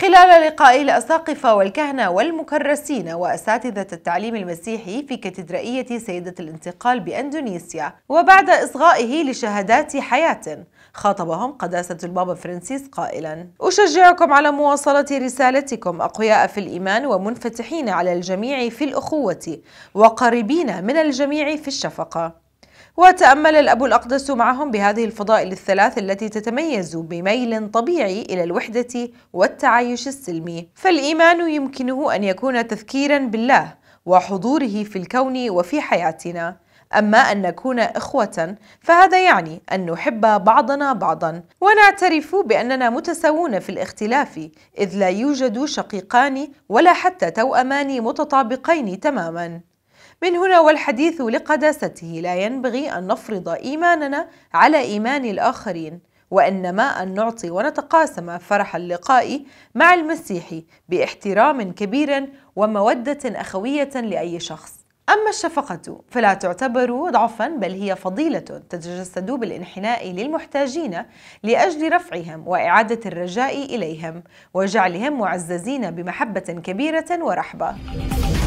خلال لقاء الأساقفة والكهنة والمكرسين وأساتذة التعليم المسيحي في كاتدرائية سيدة الانتقال بأندونيسيا وبعد إصغائه لشهادات حياة خاطبهم قداسة البابا فرانسيس قائلا أشجعكم على مواصلة رسالتكم أقوياء في الإيمان ومنفتحين على الجميع في الأخوة وقريبين من الجميع في الشفقة وتأمل الأب الأقدس معهم بهذه الفضائل الثلاث التي تتميز بميل طبيعي إلى الوحدة والتعايش السلمي فالإيمان يمكنه أن يكون تذكيرا بالله وحضوره في الكون وفي حياتنا أما أن نكون إخوة فهذا يعني أن نحب بعضنا بعضا ونعترف بأننا متساوون في الاختلاف إذ لا يوجد شقيقان ولا حتى توأمان متطابقين تماما من هنا والحديث لقداسته لا ينبغي أن نفرض إيماننا على إيمان الآخرين وإنما أن نعطي ونتقاسم فرح اللقاء مع المسيح باحترام كبير ومودة أخوية لأي شخص أما الشفقة فلا تعتبر ضعفا بل هي فضيلة تتجسد بالانحناء للمحتاجين لأجل رفعهم وإعادة الرجاء إليهم وجعلهم معززين بمحبة كبيرة ورحبة